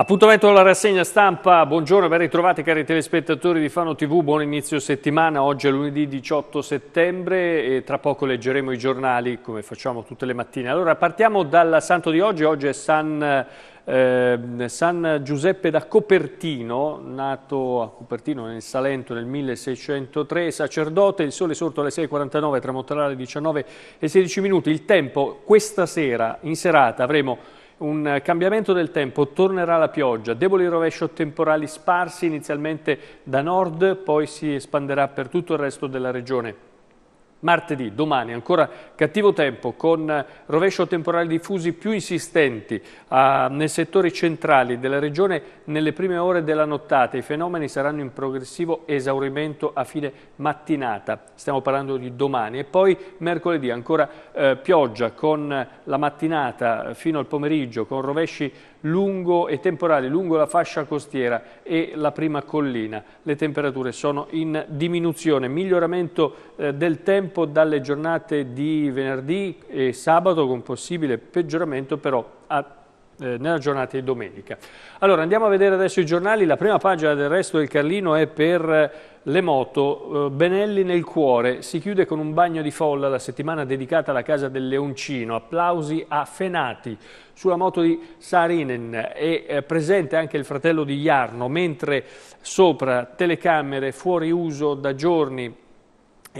Appuntamento alla rassegna stampa, buongiorno ben ritrovati cari telespettatori di Fano TV, buon inizio settimana, oggi è lunedì 18 settembre e tra poco leggeremo i giornali come facciamo tutte le mattine. Allora partiamo dal santo di oggi, oggi è San, eh, San Giuseppe da Copertino, nato a Copertino nel Salento nel 1603, sacerdote, il sole sorto alle 6.49, tramonterà alle 19 e 16 minuti, il tempo questa sera in serata avremo un cambiamento del tempo, tornerà la pioggia, deboli rovescio temporali sparsi inizialmente da nord, poi si espanderà per tutto il resto della regione. Martedì, domani, ancora cattivo tempo con rovescio temporale diffusi più insistenti uh, nei settori centrali della regione nelle prime ore della nottata. I fenomeni saranno in progressivo esaurimento a fine mattinata, stiamo parlando di domani. E poi mercoledì ancora uh, pioggia con la mattinata fino al pomeriggio con rovesci lungo e temporali lungo la fascia costiera e la prima collina. Le temperature sono in diminuzione, miglioramento eh, del tempo dalle giornate di venerdì e sabato con possibile peggioramento però a eh, nella giornata di domenica. Allora andiamo a vedere adesso i giornali, la prima pagina del resto del Carlino è per eh, le moto, eh, Benelli nel cuore, si chiude con un bagno di folla la settimana dedicata alla casa del Leoncino, applausi a Fenati sulla moto di Sarinen è presente anche il fratello di Jarno, mentre sopra telecamere fuori uso da giorni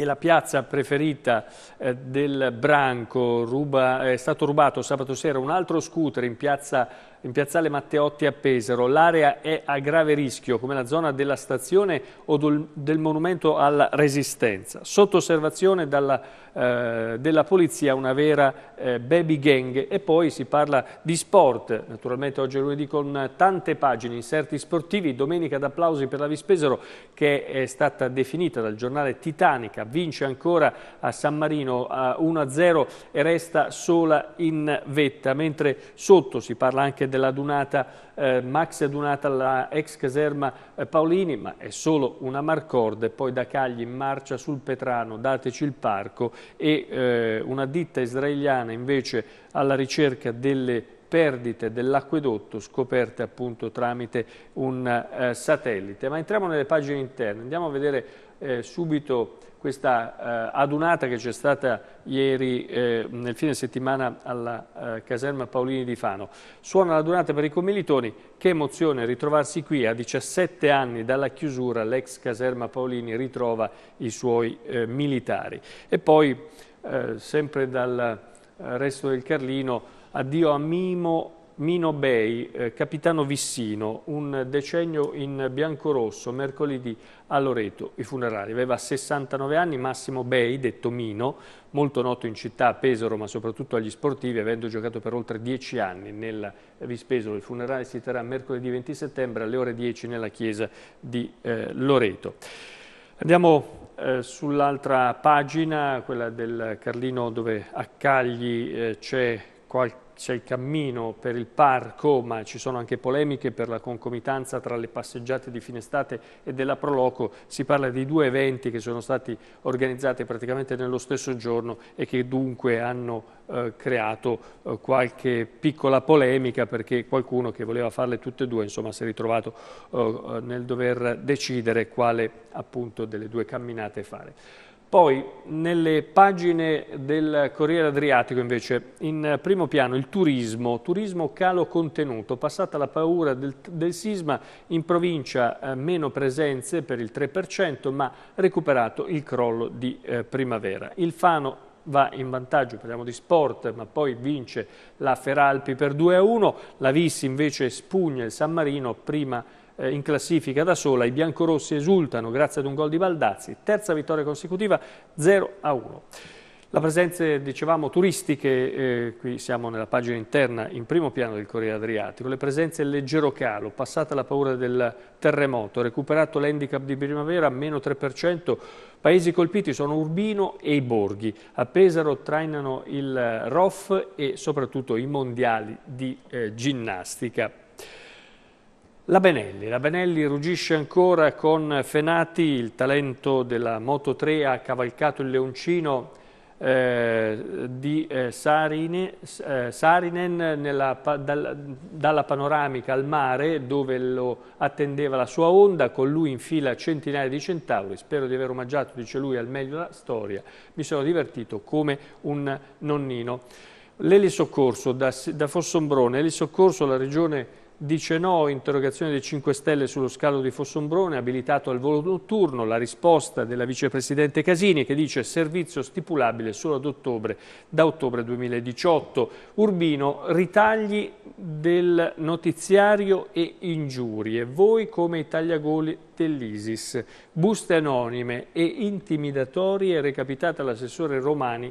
è la piazza preferita eh, del Branco, Ruba, è stato rubato sabato sera un altro scooter in piazza in piazzale Matteotti a Pesaro. L'area è a grave rischio, come la zona della stazione o del monumento alla Resistenza. Sotto osservazione dalla, eh, della polizia una vera eh, baby gang. E poi si parla di sport, naturalmente oggi è lunedì con tante pagine, inserti sportivi. Domenica d'applausi per la Vispesaro che è stata definita dal giornale Titanica. Vince ancora a San Marino a 1-0 e resta sola in vetta. Mentre sotto si parla anche del della Dunata, eh, maxi Adunata alla ex caserma eh, Paolini, ma è solo una marcorda e poi da Cagli in marcia sul Petrano, dateci il parco e eh, una ditta israeliana invece alla ricerca delle perdite dell'acquedotto scoperte appunto tramite un eh, satellite. Ma entriamo nelle pagine interne, andiamo a vedere eh, subito questa eh, adunata che c'è stata ieri eh, nel fine settimana alla eh, caserma Paolini di Fano. Suona l'adunata per i commilitoni, che emozione ritrovarsi qui a 17 anni dalla chiusura l'ex caserma Paolini ritrova i suoi eh, militari. E poi eh, sempre dal resto del Carlino addio a Mimo Mino Bei, eh, capitano Vissino, un decennio in biancorosso, mercoledì a Loreto, i funerali. Aveva 69 anni, Massimo Bei, detto Mino, molto noto in città a Pesaro, ma soprattutto agli sportivi, avendo giocato per oltre 10 anni nel Vispesolo. Il funerale si terrà mercoledì 20 settembre alle ore 10 nella chiesa di eh, Loreto. Andiamo eh, sull'altra pagina, quella del Carlino, dove a Cagli eh, c'è qualche c'è il cammino per il parco, ma ci sono anche polemiche per la concomitanza tra le passeggiate di fine estate e della Proloco. Si parla di due eventi che sono stati organizzati praticamente nello stesso giorno e che dunque hanno eh, creato eh, qualche piccola polemica perché qualcuno che voleva farle tutte e due insomma, si è ritrovato eh, nel dover decidere quale appunto delle due camminate fare. Poi nelle pagine del Corriere Adriatico invece, in primo piano il turismo, turismo calo contenuto, passata la paura del, del sisma, in provincia eh, meno presenze per il 3%, ma recuperato il crollo di eh, primavera. Il Fano va in vantaggio, parliamo di sport, ma poi vince la Feralpi per 2-1, la Vissi invece spugna il San Marino prima eh, in classifica da sola, i biancorossi esultano grazie ad un gol di Baldazzi, terza vittoria consecutiva 0 a 1. La presenza, dicevamo, turistiche, eh, qui siamo nella pagina interna, in primo piano del Corriere Adriatico, le presenze in leggero calo, passata la paura del terremoto, recuperato l'handicap di primavera, meno 3%, paesi colpiti sono Urbino e i Borghi, a Pesaro trainano il ROF e soprattutto i mondiali di eh, ginnastica. La Benelli, la Benelli ruggisce ancora con Fenati, il talento della Moto 3 ha cavalcato il leoncino eh, di eh, Sarine, eh, Sarinen nella, dal, dalla panoramica al mare dove lo attendeva la sua onda, con lui in fila centinaia di centauri, spero di aver omaggiato, dice lui, al meglio la storia, mi sono divertito come un nonnino. L'elisoccorso da, da Fossombrone, l'elisoccorso la regione Dice no, interrogazione dei 5 Stelle sullo scalo di Fossombrone, abilitato al volo notturno, la risposta della vicepresidente Casini che dice servizio stipulabile solo ad ottobre, da ottobre 2018. Urbino, ritagli del notiziario e ingiurie, voi come i tagliagoli dell'Isis, buste anonime e intimidatorie recapitate all'assessore Romani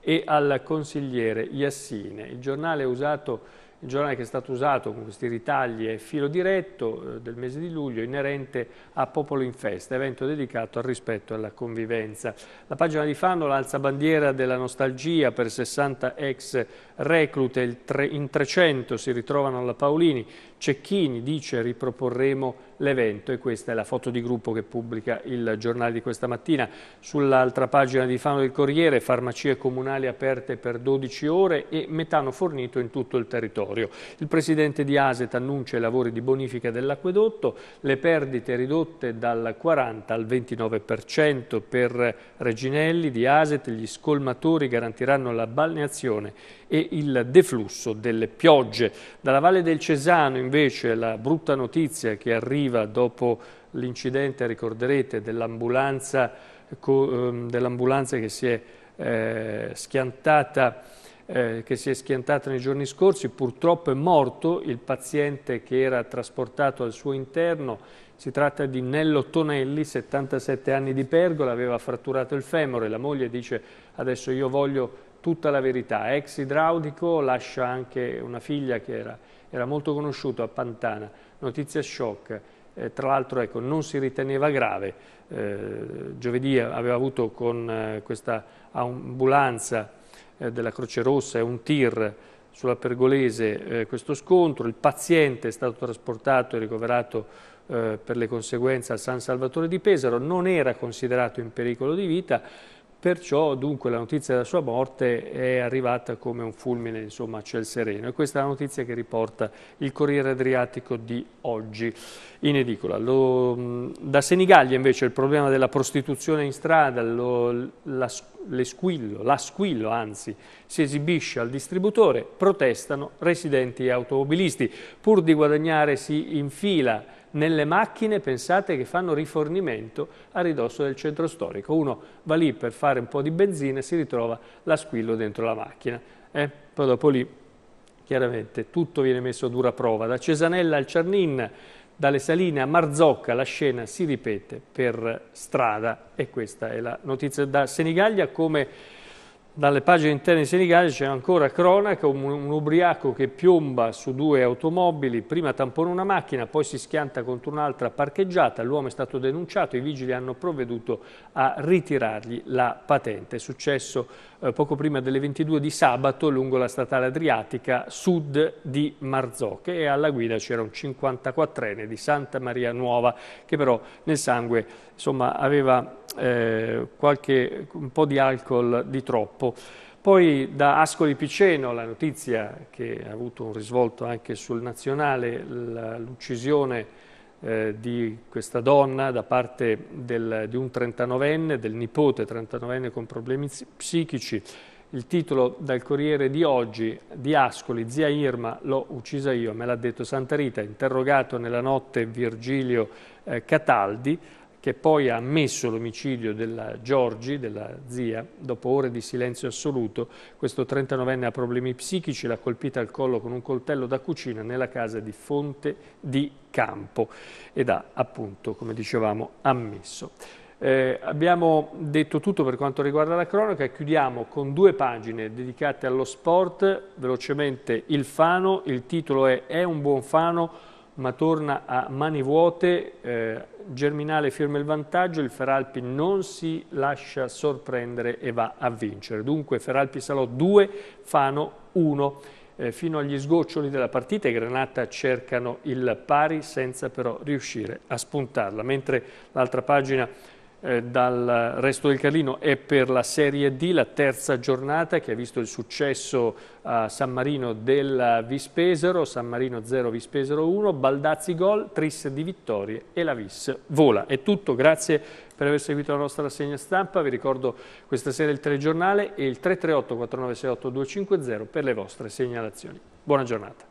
e al consigliere Iassine. Il giornale è usato il giornale che è stato usato con questi ritagli è Filo Diretto eh, del mese di luglio inerente a Popolo in Festa, evento dedicato al rispetto e alla convivenza. La pagina di Fanno alza bandiera della nostalgia per 60 ex reclute, in 300 si ritrovano alla Paolini, Cecchini dice riproporremo l'evento e questa è la foto di gruppo che pubblica il giornale di questa mattina. Sull'altra pagina di Fano del Corriere farmacie comunali aperte per 12 ore e metano fornito in tutto il territorio. Il presidente di Aset annuncia i lavori di bonifica dell'acquedotto, le perdite ridotte dal 40 al 29% per Reginelli di Aset, gli scolmatori garantiranno la balneazione e il deflusso delle piogge. Dalla Valle del Cesano in invece la brutta notizia che arriva dopo l'incidente, ricorderete, dell'ambulanza ehm, dell che si è eh, schiantata eh, che si è schiantata nei giorni scorsi, purtroppo è morto il paziente che era trasportato al suo interno, si tratta di Nello Tonelli, 77 anni di pergola, aveva fratturato il femore, la moglie dice adesso io voglio tutta la verità. Ex idraulico, lascia anche una figlia che era, era molto conosciuta a Pantana, notizia shock. Eh, tra l'altro ecco, non si riteneva grave, eh, giovedì aveva avuto con eh, questa ambulanza eh, della Croce Rossa e un tir sulla Pergolese eh, questo scontro, il paziente è stato trasportato e ricoverato eh, per le conseguenze al San Salvatore di Pesaro, non era considerato in pericolo di vita, Perciò dunque la notizia della sua morte è arrivata come un fulmine insomma, a ciel sereno e questa è la notizia che riporta il Corriere Adriatico di oggi in edicola. Lo, da Senigallia invece il problema della prostituzione in strada, lo, la, squillo, la squillo anzi, si esibisce al distributore, protestano residenti e automobilisti, pur di guadagnare si infila nelle macchine, pensate, che fanno rifornimento a ridosso del centro storico. Uno va lì per fare un po' di benzina e si ritrova la squillo dentro la macchina. Eh? Poi dopo lì, chiaramente, tutto viene messo a dura prova. Da Cesanella al Ciarnin, dalle Saline a Marzocca, la scena si ripete per strada. E questa è la notizia da Senigallia come dalle pagine interne di Senigallia c'è ancora cronaca, un, un, ubriaco che piomba su due automobili, prima tampona una macchina, poi si schianta contro un'altra parcheggiata, l'uomo è stato denunciato, i vigili hanno provveduto a ritirargli la patente. È successo eh, poco prima delle 22 di sabato lungo la statale Adriatica, sud di Marzocche e alla guida c'era un 54enne di Santa Maria Nuova che però nel sangue insomma, aveva eh, qualche, un po' di alcol di troppo. Poi da Ascoli Piceno la notizia che ha avuto un risvolto anche sul nazionale, l'uccisione eh, di questa donna da parte del, di un 39enne, del nipote 39enne con problemi psichici. Il titolo dal Corriere di oggi di Ascoli, zia Irma, l'ho uccisa io, me l'ha detto Santa Rita, interrogato nella notte Virgilio eh, Cataldi che poi ha ammesso l'omicidio della Giorgi, della zia, dopo ore di silenzio assoluto. Questo 39enne ha problemi psichici, l'ha colpita al collo con un coltello da cucina nella casa di Fonte di Campo ed ha appunto, come dicevamo, ammesso. Eh, abbiamo detto tutto per quanto riguarda la cronaca, chiudiamo con due pagine dedicate allo sport, velocemente il Fano, il titolo è È un buon Fano, ma torna a mani vuote, eh, Germinale firma il vantaggio, il Feralpi non si lascia sorprendere e va a vincere. Dunque Feralpi Salò 2, Fano 1. Eh, fino agli sgoccioli della partita i Granata cercano il pari senza però riuscire a spuntarla, mentre l'altra pagina eh, dal resto del Carlino è per la Serie D, la terza giornata che ha visto il successo a San Marino del Vispesero, San Marino 0 Vispesero 1, Baldazzi gol, Tris di vittorie e la Vis vola. È tutto, grazie per aver seguito la nostra rassegna stampa, vi ricordo questa sera il telegiornale e il 338 4968 250 per le vostre segnalazioni. Buona giornata.